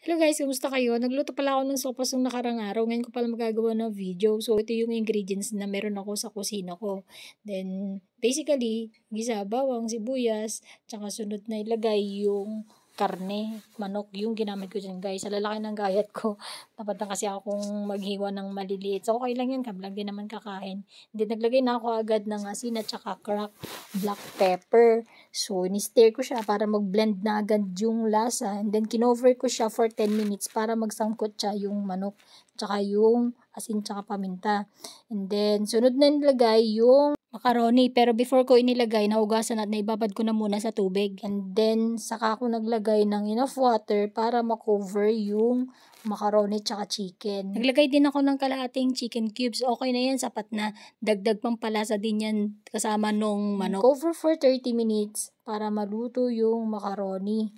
Hello guys, kumusta kayo? Nagluto pala ako ng sopas nung nakarang araw. Ngayon ko pala magagawa ng video. So, ito yung ingredients na meron ako sa kusina ko. Then, basically, gisa, bawang, sibuyas, tsaka sunod na ilagay yung karne, manok, yung ginamit ko dyan guys. Sa lalaki ng gayat ko, tapad na kasi ako kung maghiwa ng maliliit. So okay lang yun, kablang din naman kakain. Hindi naglagay na ako agad ng asin at saka crack black pepper. So ni stir ko siya para mag-blend na agad yung lasa. And then kinover ko siya for 10 minutes para magsangkot siya yung manok tsaka yung asin tsaka paminta. And then, sunod na nilagay yung macaroni. Pero before ko inilagay, nahugasan at naibabad ko na muna sa tubig. And then, saka ako naglagay ng enough water para makover yung macaroni tsaka chicken. Naglagay din ako ng kalahating chicken cubes. Okay na yan, sapat na. Dagdag pang palasa din yan kasama nung manok. Cover for 30 minutes para maluto yung macaroni.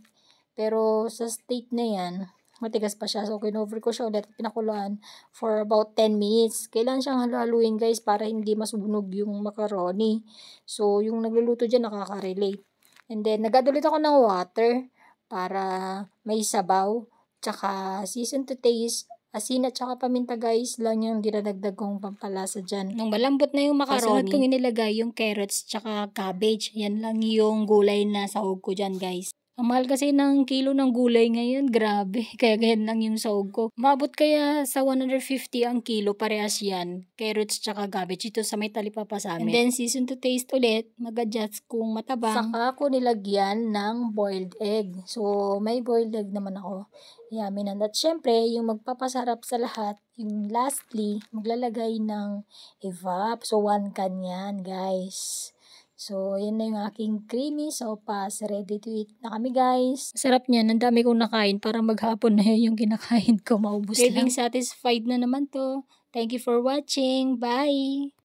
Pero sa state na yan, matigas pa siya. So, kinover ko siya ulit at pinakuluan for about 10 minutes. Kailan siyang haluhaluin guys para hindi masunog yung macaroni. So, yung nagluluto dyan nakaka-relate. And then, nagadulit ako ng water para may sabaw. Tsaka, season to taste, asin at saka paminta guys lang yung dinadagdag kong pampalasa dyan. Nung malambot na yung macaroni, kasunod kong inilagay yung carrots tsaka cabbage. Yan lang yung gulay na sahog ko dyan guys. Ang mahal kasi ng kilo ng gulay ngayon, grabe. Kaya ganyan lang yung sahog ko. Mabot kaya sa 150 ang kilo, parehas yan. Carrots tsaka cabbage. Ito sa may talipa pa sa amin. And then season to taste ulit, mag-adjust kung matabang. Saka ako nilagyan ng boiled egg. So may boiled egg naman ako. Yummy na. At syempre, yung magpapasarap sa lahat, yung lastly, maglalagay ng evap. So one can yan, guys. So, yan na yung aking creamy sopas. Ready to eat na kami, guys. Sarap niya. Ang dami kong nakain. para maghapon na yun yung kinakain ko. Maubos Craving lang. satisfied na naman to. Thank you for watching. Bye!